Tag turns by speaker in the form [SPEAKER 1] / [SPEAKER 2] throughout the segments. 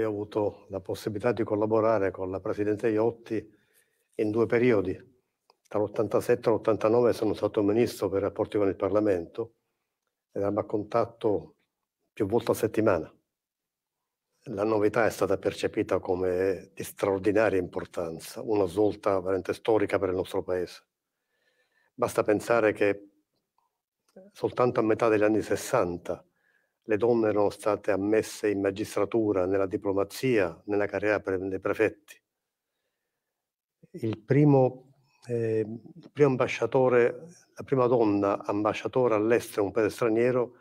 [SPEAKER 1] e ho avuto la possibilità di collaborare con la Presidente Iotti in due periodi. Dall'87 all'89 sono stato Ministro per i rapporti con il Parlamento e eravamo a contatto più volte a settimana. La novità è stata percepita come di straordinaria importanza, una svolta veramente storica per il nostro Paese. Basta pensare che soltanto a metà degli anni 60 le donne erano state ammesse in magistratura, nella diplomazia, nella carriera per dei prefetti. Il primo, eh, il primo ambasciatore, la prima donna ambasciatore all'estero, un paese straniero,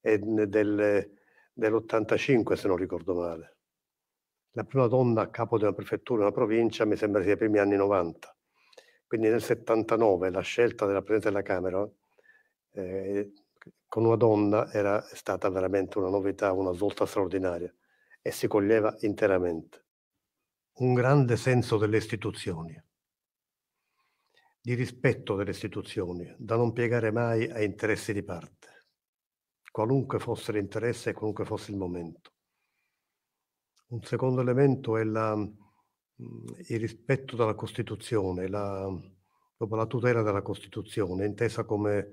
[SPEAKER 1] è del, dell'85 se non ricordo male. La prima donna a capo di una prefettura, una provincia, mi sembra sia i primi anni 90. Quindi nel 79 la scelta della Presidenza della Camera eh, con una donna era stata veramente una novità, una svolta straordinaria e si coglieva interamente. Un grande senso delle istituzioni, di rispetto delle istituzioni, da non piegare mai a interessi di parte, qualunque fosse l'interesse e qualunque fosse il momento. Un secondo elemento è la, il rispetto della Costituzione, la, la tutela della Costituzione, intesa come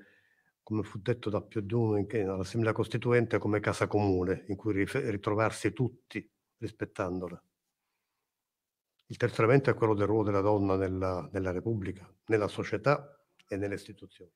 [SPEAKER 1] come fu detto da più di uno, l'Assemblea Costituente come casa comune, in cui ritrovarsi tutti rispettandola. Il terzo elemento è quello del ruolo della donna nella, nella Repubblica, nella società e nelle istituzioni.